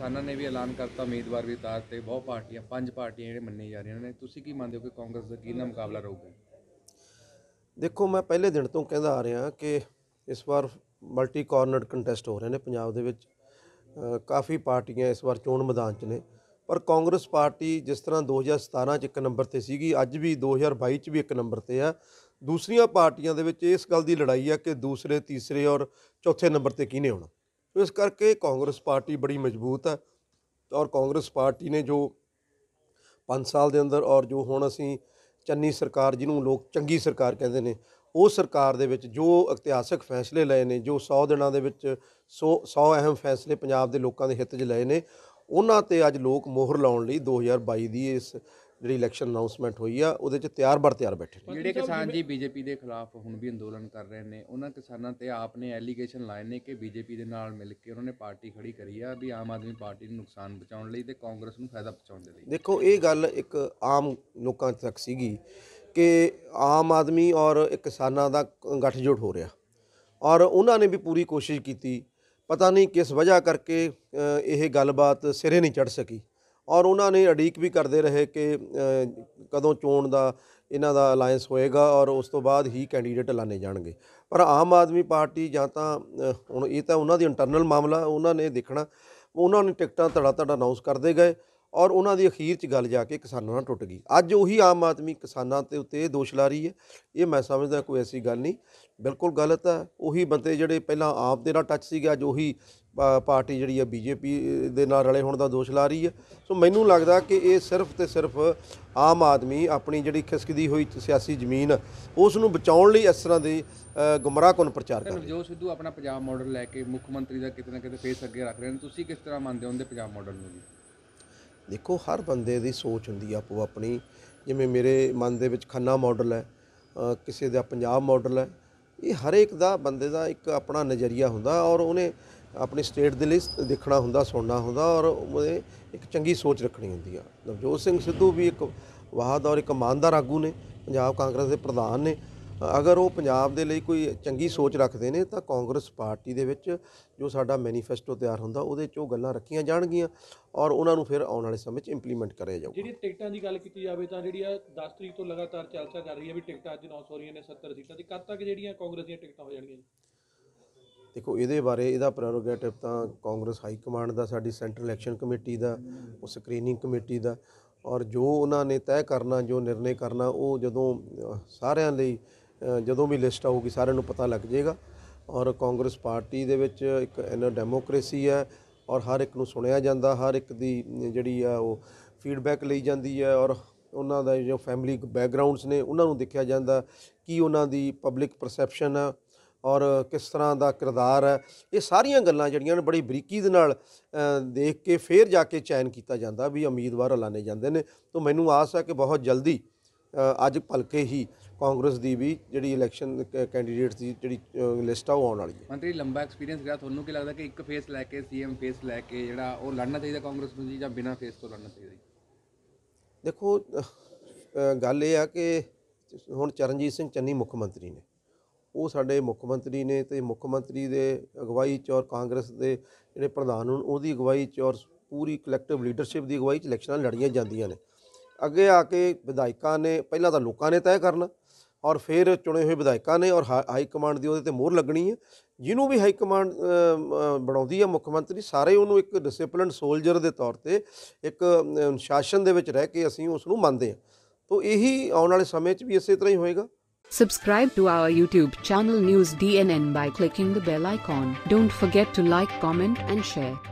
ਕਿਸਾਨਾਂ ਨੇ ਵੀ ਐਲਾਨ ਕਰਤਾ ਉਮੀਦਵਾਰ ਵੀ ਉਤਾਰ ਤੇ ਬਹੁ ਪਾਰਟੀਆਂ ਪੰਜ ਪਾਰਟੀਆਂ ਜਿਹੜੇ ਮੰਨੇ ਜਾ ਰਹੀਆਂ ਨੇ ਤੁਸੀਂ ਕੀ ਮੰਨਦੇ ਹੋ ਕਿ ਕਾਂਗਰਸ ਦਾ ਕੀ ਨਾ ਮੁਕਾਬਲਾ ਰਹੂਗਾ ਦੇਖੋ ਮੈਂ ਪਹਿਲੇ ਦਿਨ ਤੋਂ ਕਹਿੰਦਾ ਆ ਰਿਹਾ ਕਿ ਇਸ ਵਾਰ ਮਲਟੀ ਕਾਰਨਰਡ ਕੰਟੈਸਟ ਹੋ ਰਹੇ ਨੇ ਪੰਜਾਬ ਦੇ ਵਿੱਚ ਕਾਫੀ ਪਾਰਟੀਆਂ ਇਸ ਵਾਰ ਚੋਣ ਮੈਦਾਨ 'ਚ ਨੇ ਪਰ ਕਾਂਗਰਸ ਪਾਰਟੀ ਜਿਸ ਤਰ੍ਹਾਂ 2017 'ਚ ਇੱਕ ਨੰਬਰ ਤੇ ਸੀਗੀ ਅੱਜ ਵੀ 2022 'ਚ ਵੀ ਇੱਕ ਨੰਬਰ ਤੇ ਆ ਦੂਸਰੀਆਂ ਪਾਰਟੀਆਂ ਦੇ ਵਿੱਚ ਇਸ ਗੱਲ ਦੀ ਲੜਾਈ ਆ ਕਿ ਦੂਸਰੇ ਤੀਸਰੇ ਔਰ ਚੌਥੇ ਨੰਬਰ ਤੇ ਕਿਹਨੇ ਆਉਣਾ ਇਸ ਕਰਕੇ ਕਾਂਗਰਸ ਪਾਰਟੀ ਬੜੀ ਮਜ਼ਬੂਤ ਹੈ ਔਰ ਕਾਂਗਰਸ ਪਾਰਟੀ ਨੇ ਜੋ 5 ਸਾਲ ਦੇ ਅੰਦਰ ਔਰ ਜੋ ਹੁਣ ਅਸੀਂ ਚੰਨੀ ਸਰਕਾਰ ਜਿਹਨੂੰ ਲੋਕ ਚੰਗੀ ਸਰਕਾਰ ਕਹਿੰਦੇ ਨੇ ਉਹ ਸਰਕਾਰ ਦੇ ਵਿੱਚ ਜੋ ਇਤਿਹਾਸਕ ਫੈਸਲੇ ਲਏ ਨੇ ਜੋ 100 ਦਿਨਾਂ ਦੇ ਵਿੱਚ 100 100 ਅਹਿਮ ਫੈਸਲੇ ਪੰਜਾਬ ਦੇ ਲੋਕਾਂ ਦੇ ਹਿੱਤ 'ਚ ਲਏ ਨੇ ਉਹਨਾਂ ਤੇ ਅੱਜ ਲੋਕ ਮੋਹਰ ਲਾਉਣ ਲਈ 2022 ਦੀ ਇਸ ਜਿਹੜੀ ਇਲੈਕਸ਼ਨ ਅਨਾਉਂਸਮੈਂਟ ਹੋਈ ਆ ਉਹਦੇ ਚ ਤਿਆਰ ਬਰ ਤਿਆਰ ਬੈਠੇ ਨੇ ਜਿਹੜੇ ਕਿਸਾਨ ਜੀ ਬੀਜੇਪੀ ਦੇ ਖਿਲਾਫ ਹੁਣ ਵੀ ਅੰਦੋਲਨ ਕਰ ਰਹੇ ਨੇ ਉਹਨਾਂ ਕਿਸਾਨਾਂ ਤੇ ਆਪ ਨੇ ਐਲੀਗੇਸ਼ਨ ਲਾਏ ਨੇ ਕਿ ਬੀਜੇਪੀ ਦੇ ਨਾਲ ਮਿਲ ਕੇ ਉਹਨਾਂ ਨੇ ਪਾਰਟੀ ਖੜੀ ਕਰੀ ਆ ਵੀ ਆਮ ਆਦਮੀ ਪਾਰਟੀ ਨੂੰ ਨੁਕਸਾਨ ਪਹੁੰਚਾਉਣ ਲਈ ਤੇ ਕਾਂਗਰਸ ਨੂੰ ਫਾਇਦਾ ਪਹੁੰਚਾਉਣ ਦੇ ਲਈ ਦੇਖੋ ਇਹ ਗੱਲ ਇੱਕ ਆਮ ਲੋਕਾਂ ਤੱਕ ਸੀਗੀ ਕਿ ਆਮ ਆਦਮੀ ਔਰ ਕਿਸਾਨਾਂ ਦਾ ਗੱਠਜੋੜ ਹੋ ਰਿਹਾ ਔਰ ਉਹਨਾਂ ਨੇ ਵੀ ਪੂਰੀ ਕੋਸ਼ਿਸ਼ ਕੀਤੀ ਪਤਾ ਨਹੀਂ ਕਿਸ ਵਜ੍ਹਾ ਕਰਕੇ ਇਹ ਗੱਲਬਾਤ ਸਿਰੇ ਨਹੀਂ ਚੜ ਸਕੀ ਔਰ ਉਹਨਾਂ ਨੇ ਅਡੀਕ ਵੀ ਕਰਦੇ ਰਹੇ ਕਿ ਕਦੋਂ ਚੋਣ ਦਾ ਇਹਨਾਂ ਦਾ ਅਲਾਈਅੰਸ ਹੋਏਗਾ ਔਰ ਉਸ ਤੋਂ ਬਾਅਦ ਹੀ ਕੈਂਡੀਡੇਟ ਐਲਾਨੇ ਜਾਣਗੇ ਪਰ ਆਮ ਆਦਮੀ ਪਾਰਟੀ ਜਾਂ ਤਾਂ ਹੁਣ ਇਹ ਤਾਂ ਉਹਨਾਂ ਦੀ ਇੰਟਰਨਲ ਮਾਮਲਾ ਉਹਨਾਂ ਨੇ ਦੇਖਣਾ ਉਹਨਾਂ ਨੇ ਟਿਕਟਾਂ ਧੜਾ ਧੜਾ ਅਨਾਉਂਸ ਕਰਦੇ ਗਏ ਔਰ ਉਹਨਾਂ ਦੀ ਅਖੀਰ 'ਚ ਗੱਲ ਜਾ ਕੇ ਕਿਸਾਨਾਂ ਨਾਲ ਟੁੱਟ ਗਈ ਅੱਜ ਉਹੀ ਆਮ ਆਦਮੀ ਕਿਸਾਨਾਂ ਤੇ ਉੱਤੇ ਦੋਸ਼ ਲਾ ਰਹੀ ਹੈ ਇਹ ਮੈਂ ਸਮਝਦਾ ਕੋਈ ਐਸੀ ਗੱਲ ਨਹੀਂ ਬਿਲਕੁਲ ਗਲਤ ਹੈ ਉਹੀ ਬੰਦੇ ਜਿਹੜੇ ਪਹਿਲਾਂ ਆਪ ਦੇ ਨਾਲ ਟੱਚ ਸੀਗਾ ਅੱਜ ਉਹੀ ਪਾਰਟੀ ਜਿਹੜੀ ਹੈ ਬੀਜੇਪੀ ਦੇ ਨਾਲ ਰਲੇ ਹੋਣ ਦਾ ਦੋਸ਼ ਲਾ ਰਹੀ ਹੈ ਸੋ ਮੈਨੂੰ ਲੱਗਦਾ ਕਿ ਇਹ ਸਿਰਫ ਤੇ ਸਿਰਫ ਆਮ ਆਦਮੀ ਆਪਣੀ ਜਿਹੜੀ ਖਿਸਕਦੀ ਹੋਈ ਸਿਆਸੀ ਜ਼ਮੀਨ ਉਸ ਨੂੰ ਬਚਾਉਣ ਲਈ ਇਸ ਤਰ੍ਹਾਂ ਦੇ ਗੁੰਮਰਾਹਕੁਨ ਪ੍ਰਚਾਰ ਕਰ ਰਹੇ ਜੋ ਸਿੱਧੂ ਆਪਣਾ ਪੰਜਾਬ ਮਾਡਲ ਲੈ ਕੇ ਮੁੱਖ ਮੰਤਰੀ ਦਾ ਕਿਤੇ ਨਾ ਕਿਤੇ ਫੇਸ ਅੱਗੇ ਰੱਖ ਰਹੇ ਨੇ ਤੁਸੀਂ ਕਿਸ ਤਰ੍ਹਾਂ ਮੰਨਦੇ ਹੋ ਉਹਦੇ ਪੰਜਾਬ ਮਾਡਲ ਨੂੰ ਜੀ ਦੇਖੋ ਹਰ ਬੰਦੇ ਦੀ ਸੋਚ ਹੁੰਦੀ ਆ ਆਪੋ ਆਪਣੀ ਜਿਵੇਂ ਮੇਰੇ ਮਨ ਦੇ ਵਿੱਚ ਖੰਨਾ ਮਾਡਲ ਹੈ ਕਿਸੇ ਦਾ ਪੰਜਾਬ ਮਾਡਲ ਹੈ ਇਹ ਹਰੇਕ ਦਾ ਬੰਦੇ ਦਾ ਇੱਕ ਆਪਣਾ ਨਜ਼ਰੀਆ ਹੁੰਦਾ ਔਰ ਉਹਨੇ ਆਪਣੀ ਸਟੇਟ ਦੇ ਲਈ ਦੇਖਣਾ ਹੁੰਦਾ ਸੁਣਨਾ ਹੁੰਦਾ ਔਰ ਉਹਦੇ ਇੱਕ ਚੰਗੀ ਸੋਚ ਰੱਖਣੀ ਹੁੰਦੀ ਆ ਨਵਜੋਤ ਸਿੰਘ ਸਿੱਧੂ ਵੀ ਇੱਕ ਵਾਹਦ ਔਰ ਇੱਕ ਇਮਾਨਦਾਰ ਆਗੂ ਨੇ ਪੰਜਾਬ ਕਾਂਗਰਸ ਦੇ ਪ੍ਰਧਾਨ ਨੇ ਅਗਰ ਉਹ ਪੰਜਾਬ ਦੇ ਲਈ ਕੋਈ ਚੰਗੀ ਸੋਚ ਰੱਖਦੇ ਨੇ ਤਾਂ ਕਾਂਗਰਸ ਪਾਰਟੀ ਦੇ ਵਿੱਚ ਜੋ ਸਾਡਾ ਮੈਨੀਫੈਸਟੋ ਤਿਆਰ ਹੁੰਦਾ ਉਹਦੇ 'ਚ ਉਹ ਗੱਲਾਂ ਰੱਖੀਆਂ ਜਾਣਗੀਆਂ ਔਰ ਉਹਨਾਂ ਨੂੰ ਫਿਰ ਆਉਣ ਵਾਲੇ ਸਮੇਂ 'ਚ ਇੰਪਲੀਮੈਂਟ ਕਰਿਆ ਜਾਊਗਾ ਜਿਹੜੀ ਟਿਕਟਾਂ ਦੀ ਗੱਲ ਕੀਤੀ ਜਾਵੇ ਤਾਂ ਜਿਹੜੀ ਆ 10 ਤਰੀਕ ਤੋਂ ਲਗਾਤਾਰ ਚਰਚਾ ਚੱਲ ਰਹੀ ਹੈ ਵੀ ਟਿਕਟਾਂ ਅੱਜ 900 ਰਹੀਆਂ ਨੇ 70 ਸੀਟਾਂ ਦੀ ਕਦ ਤੱਕ ਜਿਹੜੀਆਂ ਕਾਂਗਰਸ ਦੀਆਂ ਟਿਕਟਾਂ ਹੋ ਜਾਣਗੀਆਂ ਦੇਖੋ ਇਹਦੇ ਬਾਰੇ ਇਹਦਾ ਪ੍ਰੈਰੋਗੇਟਿਵ ਤਾਂ ਕਾਂਗਰਸ ਹਾਈ ਕਮਾਂਡ ਦਾ ਸਾਡੀ ਸੈਂਟਰਲ ਇਲੈਕਸ਼ਨ ਕਮੇਟੀ ਦਾ ਉਹ ਸਕਰੀਨਿੰਗ ਕਮੇਟੀ ਦਾ ਔਰ ਜੋ ਉਹਨਾਂ ਨੇ ਤੈਅ ਕਰਨਾ ਜੋ ਨਿਰਣੇ ਕਰਨਾ ਉਹ ਜਦੋਂ ਸਾਰਿਆਂ ਲਈ ਜਦੋਂ ਵੀ ਲਿਸਟ ਆਊਗੀ ਸਾਰਿਆਂ ਨੂੰ ਪਤਾ ਲੱਗ ਜਾਏਗਾ ਔਰ ਕਾਂਗਰਸ ਪਾਰਟੀ ਦੇ ਵਿੱਚ ਇੱਕ ਇਹਨਾਂ ਡੈਮੋਕ੍ਰੇਸੀ ਹੈ ਔਰ ਹਰ ਇੱਕ ਨੂੰ ਸੁਣਿਆ ਜਾਂਦਾ ਹਰ ਇੱਕ ਦੀ ਜਿਹੜੀ ਆ ਉਹ ਫੀਡਬੈਕ ਲਈ ਜਾਂਦੀ ਹੈ ਔਰ ਉਹਨਾਂ ਦਾ ਜੋ ਫੈਮਿਲੀ ਬੈਕਗ੍ਰਾਉਂਡਸ ਨੇ ਉਹਨਾਂ ਨੂੰ ਦੇਖਿਆ ਜਾਂਦਾ ਕੀ ਉਹਨਾਂ ਦੀ ਪਬਲਿਕ ਪਰਸੈਪਸ਼ਨ ਹੈ ਔਰ ਕਿਸ ਤਰ੍ਹਾਂ ਦਾ ਕਿਰਦਾਰ ਹੈ ਇਹ ਸਾਰੀਆਂ ਗੱਲਾਂ ਜਿਹੜੀਆਂ ਨੇ ਬੜੀ ਬਰੀਕੀ ਦੇ ਨਾਲ ਦੇਖ ਕੇ ਫੇਰ ਜਾ ਕੇ ਚੈਨ ਕੀਤਾ ਜਾਂਦਾ ਵੀ ਉਮੀਦਵਾਰ ਐਲਾਨੇ ਜਾਂਦੇ ਨੇ ਤੋਂ ਮੈਨੂੰ ਆਸ ਹੈ ਕਿ ਬਹੁਤ ਜਲਦੀ ਅੱਜ ਭਲਕੇ ਹੀ ਕਾਂਗਰਸ ਦੀ ਵੀ ਜਿਹੜੀ ਇਲੈਕਸ਼ਨ ਕੈਂਡੀਡੇਟਸ ਦੀ ਜਿਹੜੀ ਲਿਸਟ ਆ ਉਹ ਆਉਣ ਵਾਲੀ ਹੈ ਮੰਤਰੀ ਲੰਬਾ ਐਕਸਪੀਰੀਅੰਸ ਰਿਹਾ ਤੁਹਾਨੂੰ ਕੀ ਲੱਗਦਾ ਕਿ ਇੱਕ ਫੇਸ ਲੈ ਕੇ ਸੀਐਮ ਫੇਸ ਲੈ ਕੇ ਜਿਹੜਾ ਉਹ ਲੜਨਾ ਚਾਹੀਦਾ ਕਾਂਗਰਸ ਨੂੰ ਜੀ ਜਾਂ ਬਿਨਾਂ ਫੇਸ ਤੋਂ ਲੜਨਾ ਚਾਹੀਦਾ ਦੇਖੋ ਗੱਲ ਇਹ ਆ ਕਿ ਹੁਣ ਚਰਨਜੀਤ ਸਿੰਘ ਚੰਨੀ ਮੁੱਖ ਮੰਤਰੀ ਨੇ ਉਹ ਸਾਡੇ ਮੁੱਖ ਮੰਤਰੀ ਨੇ ਤੇ ਮੁੱਖ ਮੰਤਰੀ ਦੇ ਅਗਵਾਈ 'ਚ ਔਰ ਕਾਂਗਰਸ ਦੇ ਜਿਹੜੇ ਪ੍ਰਧਾਨ ਹੁਣ ਉਹਦੀ ਅਗਵਾਈ 'ਚ ਔਰ ਪੂਰੀ ਕਲੈਕਟਿਵ ਲੀਡਰਸ਼ਿਪ ਦੀ ਅਗਵਾਈ 'ਚ ਇਲੈਕਸ਼ਨਾਂ ਲੜੀਆਂ ਜਾਂਦੀਆਂ ਨੇ ਅੱਗੇ ਆ ਕੇ ਵਿਧਾਇਕਾਂ ਨੇ ਪਹਿਲਾਂ ਤਾਂ ਲੋਕਾਂ ਨੇ ਤੈਅ ਕਰਨਾ ਔਰ ਫਿਰ ਚੁਣੇ ਹੋਏ ਵਿਧਾਇਕਾਂ ਨੇ ਔਰ ਹਾਈ ਕਮਾਂਡ ਦੀ ਉਹਦੇ ਤੇ ਮੋਹਰ ਲੱਗਣੀ ਹੈ ਜਿਹਨੂੰ ਵੀ ਹਾਈ ਕਮਾਂਡ ਬਣਾਉਂਦੀ ਹੈ ਮੁੱਖ ਮੰਤਰੀ ਸਾਰੇ ਉਹਨੂੰ ਇੱਕ ਡਿਸਪਲਿਨਡ ਸੋਲਜਰ ਦੇ ਤੌਰ ਤੇ ਇੱਕ ਅਨੁਸ਼ਾਸਨ ਦੇ ਵਿੱਚ ਰਹਿ ਕੇ ਅਸੀਂ ਉਸ ਨੂੰ ਮੰਨਦੇ ਹਾਂ ਤੋਂ ਇਹੀ ਆਉਣ ਵਾਲੇ ਸਮੇਂ 'ਚ ਵੀ ਇਸੇ ਤਰ੍ਹਾਂ ਹੀ ਹੋਏਗਾ Subscribe to our YouTube channel News DNN by clicking the bell icon. Don't forget to like, comment and share.